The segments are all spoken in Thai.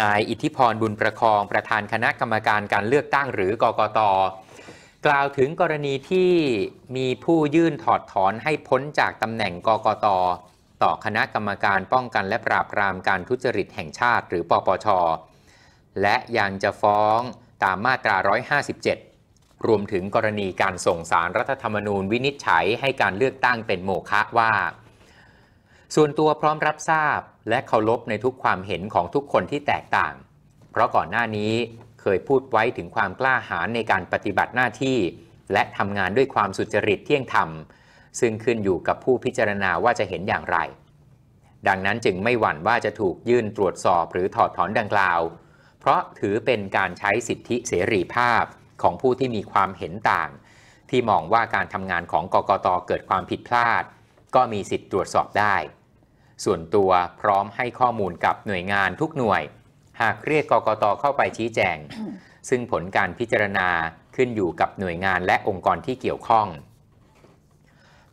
นายอิทธิพรบุญประคองประธานคณะกรรมการการเลือกตั้งหรือกกต กล่าวถึงกรณีที่มีผู้ยื่นถอดถอนให้พ้นจากตำแหน่งกกตต่อคณะกรรมการป้องกันและปราบปรามการทุจริตแห่งชาติหรือปปชและยังจะฟ้องตามมาตรา 157 รวมถึงกรณีการส่งสารรัฐธรรมนูญวินิจฉัยให้การเลือกตั้งเป็นโมฆะว่าส่วนตัวพร้อมรับทราบและเคารพในทุกความเห็นของทุกคนที่แตกต่าง เพราะก่อนหน้านี้เคยพูดไว้ ถึงความกล้าหาญในการปฏิบัติหน้าที่ และทำงานด้วยความสุจริตเที่ยงธรรม ซึ่งขึ้นอยู่กับผู้พิจารณาว่าจะเห็นอย่างไร ดังนั้นจึงไม่หวั่นว่าจะถูกยื่นตรวจสอบหรือถอดถอนดังกล่าว เพราะถือเป็นการใช้สิทธิเสรีภาพของผู้ที่มีความเห็นต่าง ที่มองว่าการทำงานของกกตเกิดความผิดพลาด ก็มีสิทธิตรวจสอบได้ส่วนตัวพร้อมให้ข้อมูลกับหน่วยงานทุกหน่วย หากเรียกกกตเข้าไปชี้แจง ซึ่งผลการพิจารณาขึ้นอยู่กับหน่วยงานและองค์กรที่เกี่ยวข้อง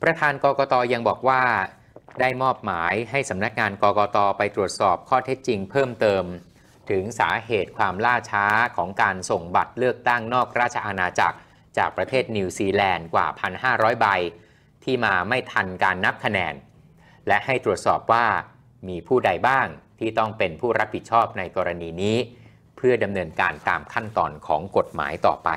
ประธานกกตยังบอกว่า ได้มอบหมายให้สำนักงานกกตไปตรวจสอบข้อเท็จจริงเพิ่มเติม ถึงสาเหตุความล่าช้าของการส่งบัตรเลือกตั้งนอกราชอาณาจักรจากประเทศนิวซีแลนด์กว่า1,500ใบ ที่มาไม่ทันการนับคะแนนและให้ตรวจสอบว่ามีผู้ใดบ้างที่ต้องเป็นผู้รับผิดชอบในกรณีนี้ เพื่อดำเนินการตามขั้นตอนของกฎหมายต่อไป